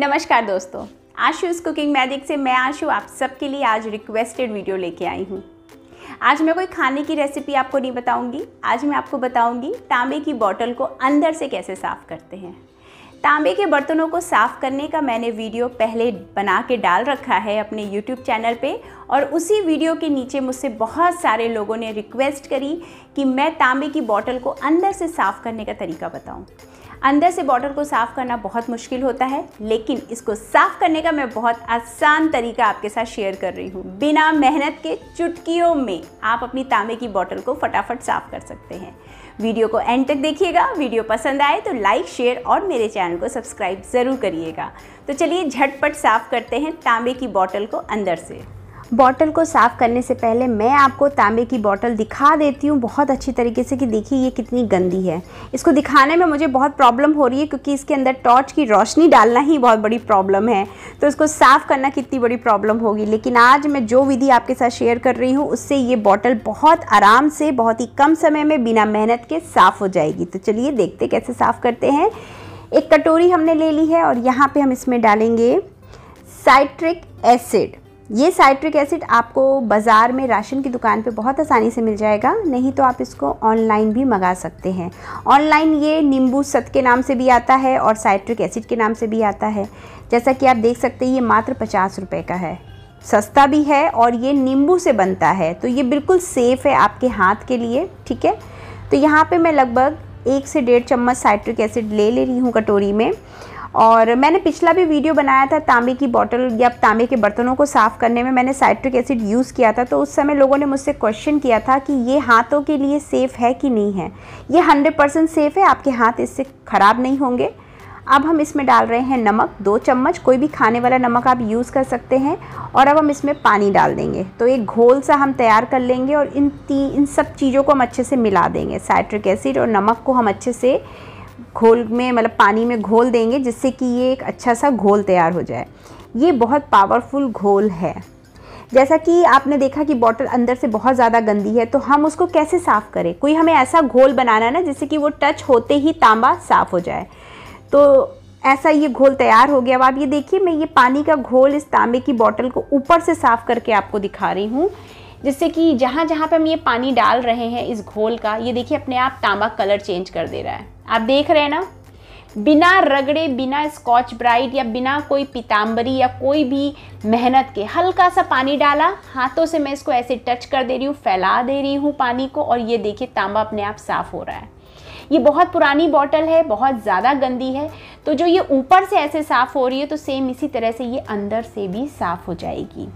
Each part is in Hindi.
नमस्कार दोस्तों आशूज़ कुकिंग मैजिक से मैं आशू आप सबके लिए आज रिक्वेस्टेड वीडियो लेके आई हूँ आज मैं कोई खाने की रेसिपी आपको नहीं बताऊँगी आज मैं आपको बताऊँगी तांबे की बॉटल को अंदर से कैसे साफ़ करते हैं तांबे के बर्तनों को साफ़ करने का मैंने वीडियो पहले बना के डाल रखा है अपने YouTube चैनल पे और उसी वीडियो के नीचे मुझसे बहुत सारे लोगों ने रिक्वेस्ट करी कि मैं तांबे की बॉटल को अंदर से साफ़ करने का तरीका बताऊं। अंदर से बॉटल को साफ़ करना बहुत मुश्किल होता है लेकिन इसको साफ़ करने का मैं बहुत आसान तरीका आपके साथ शेयर कर रही हूँ बिना मेहनत के चुटकियों में आप अपनी तांबे की बॉटल को फटाफट साफ़ कर सकते हैं वीडियो को एंड तक देखिएगा वीडियो पसंद आए तो लाइक शेयर और मेरे चैनल को सब्सक्राइब ज़रूर करिएगा तो चलिए झटपट साफ़ करते हैं तांबे की बॉटल को अंदर से बॉटल को साफ़ करने से पहले मैं आपको तांबे की बॉटल दिखा देती हूँ बहुत अच्छी तरीके से कि देखिए ये कितनी गंदी है इसको दिखाने में मुझे बहुत प्रॉब्लम हो रही है क्योंकि इसके अंदर टॉर्च की रोशनी डालना ही बहुत बड़ी प्रॉब्लम है तो इसको साफ़ करना कितनी बड़ी प्रॉब्लम होगी लेकिन आज मैं जो विधि आपके साथ शेयर कर रही हूँ उससे ये बॉटल बहुत आराम से बहुत ही कम समय में बिना मेहनत के साफ़ हो जाएगी तो चलिए देखते कैसे साफ़ करते हैं एक कटोरी हमने ले ली है और यहाँ पर हम इसमें डालेंगे साइट्रिक एसिड ये साइट्रिक एसिड आपको बाज़ार में राशन की दुकान पे बहुत आसानी से मिल जाएगा नहीं तो आप इसको ऑनलाइन भी मंगा सकते हैं ऑनलाइन ये नींबू सत के नाम से भी आता है और साइट्रिक एसिड के नाम से भी आता है जैसा कि आप देख सकते हैं ये मात्र पचास रुपये का है सस्ता भी है और ये नींबू से बनता है तो ये बिल्कुल सेफ़ है आपके हाथ के लिए ठीक है तो यहाँ पर मैं लगभग एक से डेढ़ चम्मच साइट्रिक एसिड ले ले रही हूँ कटोरी में और मैंने पिछला भी वीडियो बनाया था तांबे की बॉटल या तांबे के बर्तनों को साफ़ करने में मैंने साइट्रिक एसिड यूज़ किया था तो उस समय लोगों ने मुझसे क्वेश्चन किया था कि ये हाथों के लिए सेफ़ है कि नहीं है ये हंड्रेड परसेंट सेफ़ है आपके हाथ इससे ख़राब नहीं होंगे अब हम इसमें डाल रहे हैं नमक दो चम्मच कोई भी खाने वाला नमक आप यूज़ कर सकते हैं और अब हम इसमें पानी डाल देंगे तो एक घोल सा हम तैयार कर लेंगे और इन ती इन सब चीज़ों को हम अच्छे से मिला देंगे साइट्रिक एसिड और नमक को हम अच्छे से घोल में मतलब पानी में घोल देंगे जिससे कि ये एक अच्छा सा घोल तैयार हो जाए ये बहुत पावरफुल घोल है जैसा कि आपने देखा कि बॉटल अंदर से बहुत ज़्यादा गंदी है तो हम उसको कैसे साफ़ करें कोई हमें ऐसा घोल बनाना है ना जिससे कि वो टच होते ही तांबा साफ़ हो जाए तो ऐसा ये घोल तैयार हो गया अब आप ये देखिए मैं ये पानी का घोल इस तांबे की बॉटल को ऊपर से साफ़ करके आपको दिखा रही हूँ जिससे कि जहाँ जहाँ पर हम ये पानी डाल रहे हैं इस घोल का ये देखिए अपने आप तांबा कलर चेंज कर दे रहा है आप देख रहे हैं ना बिना रगड़े बिना स्कॉच ब्राइट या बिना कोई पिताम्बरी या कोई भी मेहनत के हल्का सा पानी डाला हाथों से मैं इसको ऐसे टच कर दे रही हूँ फैला दे रही हूँ पानी को और ये देखिए तांबा अपने आप साफ़ हो रहा है ये बहुत पुरानी बॉटल है बहुत ज़्यादा गंदी है तो जो ये ऊपर से ऐसे साफ़ हो रही है तो सेम इसी तरह से ये अंदर से भी साफ़ हो जाएगी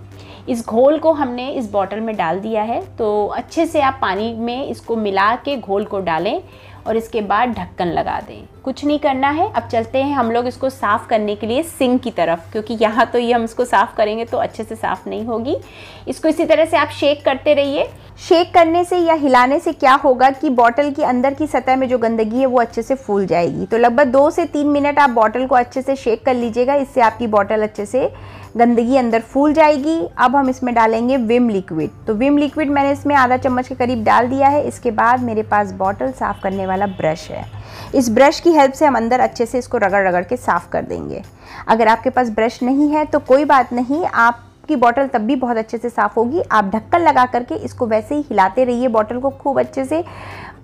इस घोल को हमने इस बॉटल में डाल दिया है तो अच्छे से आप पानी में इसको मिला के घोल को डालें और इसके बाद ढक्कन लगा दें कुछ नहीं करना है अब चलते हैं हम लोग इसको साफ़ करने के लिए सिंक की तरफ क्योंकि यहाँ तो ये हम इसको साफ़ करेंगे तो अच्छे से साफ़ नहीं होगी इसको इसी तरह से आप शेक करते रहिए शेक करने से या हिलाने से क्या होगा कि बॉटल के अंदर की सतह में जो गंदगी है वो अच्छे से फूल जाएगी तो लगभग दो से तीन मिनट आप बॉटल को अच्छे से शेक कर लीजिएगा इससे आपकी बॉटल अच्छे से गंदगी अंदर फूल जाएगी अब हम इसमें डालेंगे विम लिक्विड तो विम लिक्विड मैंने इसमें आधा चम्मच के करीब डाल दिया है इसके बाद मेरे पास बॉटल साफ़ करने वाला ब्रश है इस ब्रश की हेल्प से हम अंदर अच्छे से इसको रगड़ रगड़ के साफ़ कर देंगे अगर आपके पास ब्रश नहीं है तो कोई बात नहीं आप की बॉटल तब भी बहुत अच्छे से साफ़ होगी आप ढक्कन लगा करके इसको वैसे ही हिलाते रहिए बॉटल को खूब अच्छे से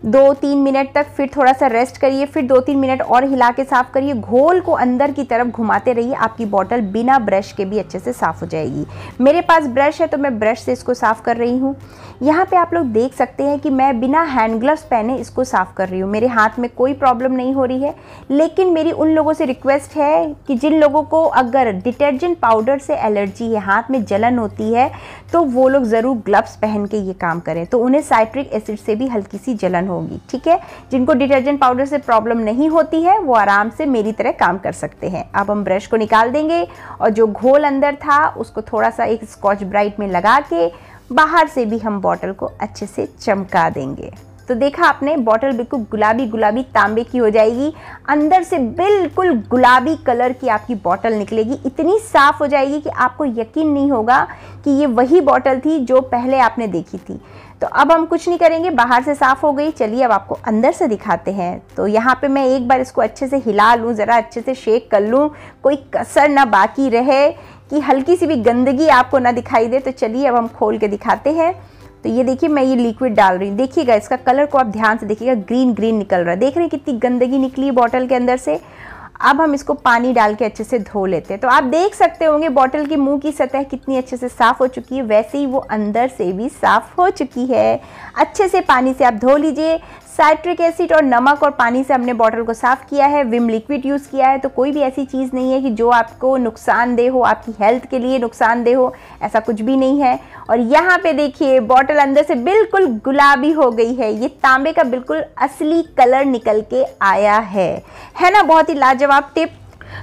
दो तीन मिनट तक फिर थोड़ा सा रेस्ट करिए फिर दो तीन मिनट और हिला के साफ़ करिए घोल को अंदर की तरफ घुमाते रहिए आपकी बॉटल बिना ब्रश के भी अच्छे से साफ़ हो जाएगी मेरे पास ब्रश है तो मैं ब्रश से इसको साफ़ कर रही हूँ यहाँ पे आप लोग देख सकते हैं कि मैं बिना हैंड ग्लव्स पहने इसको साफ़ कर रही हूँ मेरे हाथ में कोई प्रॉब्लम नहीं हो रही है लेकिन मेरी उन लोगों से रिक्वेस्ट है कि जिन लोगों को अगर डिटर्जेंट पाउडर से एलर्जी है हाथ में जलन होती है तो वो लोग ज़रूर ग्लव्स पहन के ये काम करें तो उन्हें साइट्रिक एसिड से भी हल्की सी जलन होगी ठीक है जिनको डिटर्जेंट पाउडर से प्रॉब्लम नहीं होती है वो आराम से मेरी तरह काम कर सकते हैं अब हम ब्रश को निकाल देंगे और जो घोल अंदर था उसको थोड़ा सा एक स्कॉच ब्राइट में लगा के बाहर से भी हम बॉटल को अच्छे से चमका देंगे तो देखा आपने बॉटल बिल्कुल गुलाबी गुलाबी तांबे की हो जाएगी अंदर से बिल्कुल गुलाबी कलर की आपकी बॉटल निकलेगी इतनी साफ़ हो जाएगी कि आपको यकीन नहीं होगा कि ये वही बॉटल थी जो पहले आपने देखी थी तो अब हम कुछ नहीं करेंगे बाहर से साफ़ हो गई चलिए अब आपको अंदर से दिखाते हैं तो यहाँ पे मैं एक बार इसको अच्छे से हिला लूँ ज़रा अच्छे से शेक कर लूँ कोई कसर ना बाकी रहे कि हल्की सी भी गंदगी आपको ना दिखाई दे तो चलिए अब हम खोल के दिखाते हैं तो ये देखिए मैं ये लिक्विड डाल रही हूँ देखिएगा इसका कलर को आप ध्यान से देखिएगा ग्रीन ग्रीन निकल रहा है देख रहे हैं कितनी गंदगी निकली है बॉटल के अंदर से अब हम इसको पानी डाल के अच्छे से धो लेते हैं तो आप देख सकते होंगे बॉटल की मुंह की सतह कितनी अच्छे से साफ़ हो चुकी है वैसे ही वो अंदर से भी साफ़ हो चुकी है अच्छे से पानी से आप धो लीजिए साइट्रिक एसिड और नमक और पानी से हमने बॉटल को साफ़ किया है विम लिक्विड यूज़ किया है तो कोई भी ऐसी चीज़ नहीं है कि जो आपको नुकसान दे हो आपकी हेल्थ के लिए नुकसान दे हो ऐसा कुछ भी नहीं है और यहाँ पे देखिए बॉटल अंदर से बिल्कुल गुलाबी हो गई है ये तांबे का बिल्कुल असली कलर निकल के आया है है ना बहुत ही लाजवाब टिप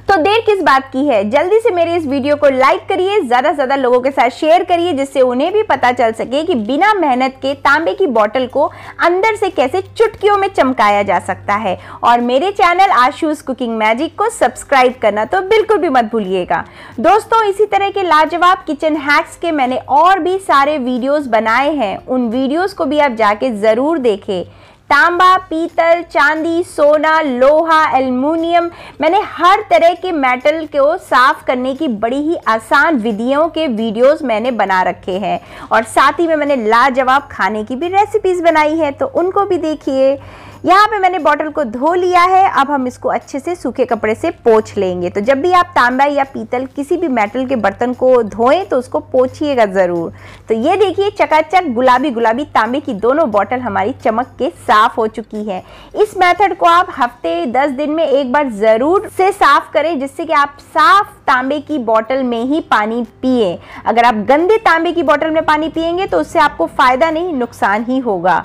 तो देर किस बात की है जल्दी से मेरे इस वीडियो को लाइक करिए ज़्यादा से ज़्यादा लोगों के साथ शेयर करिए जिससे उन्हें भी पता चल सके कि बिना मेहनत के तांबे की बॉटल को अंदर से कैसे चुटकियों में चमकाया जा सकता है और मेरे चैनल आशूष कुकिंग मैजिक को सब्सक्राइब करना तो बिल्कुल भी मत भूलिएगा दोस्तों इसी तरह के लाजवाब किचन हैक्स के मैंने और भी सारे वीडियोस बनाए हैं उन वीडियोस को भी आप जाके ज़रूर देखें तांबा पीतल चांदी सोना लोहा एल्यूमिनियम मैंने हर तरह के मेटल को साफ करने की बड़ी ही आसान विधियों के वीडियोस मैंने बना रखे हैं और साथ ही में मैंने लाजवाब खाने की भी रेसिपीज़ बनाई है तो उनको भी देखिए यहाँ पे मैंने बॉटल को धो लिया है अब हम इसको अच्छे से सूखे कपड़े से पोछ लेंगे तो जब भी आप तांबा या पीतल किसी भी मेटल के बर्तन को धोएं तो उसको पोछिएगा ज़रूर तो ये देखिए चकाचक गुलाबी गुलाबी तांबे की दोनों बॉटल हमारी चमक के साफ हो चुकी है इस मेथड को आप हफ्ते दस दिन में एक बार ज़रूर से साफ करें जिससे कि आप साफ तांबे की बॉटल में ही पानी पिए अगर आप गंदे तांबे की बॉटल में पानी पिएंगे तो उससे आपको फ़ायदा नहीं नुकसान ही होगा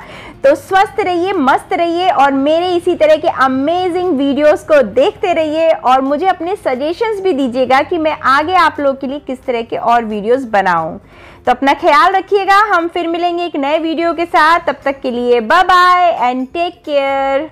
तो स्वस्थ रहिए मस्त रहिए और मेरे इसी तरह के अमेजिंग वीडियोस को देखते रहिए और मुझे अपने सजेशंस भी दीजिएगा कि मैं आगे आप लोग के लिए किस तरह के और वीडियोस बनाऊं तो अपना ख्याल रखिएगा हम फिर मिलेंगे एक नए वीडियो के साथ तब तक के लिए bye bye and take care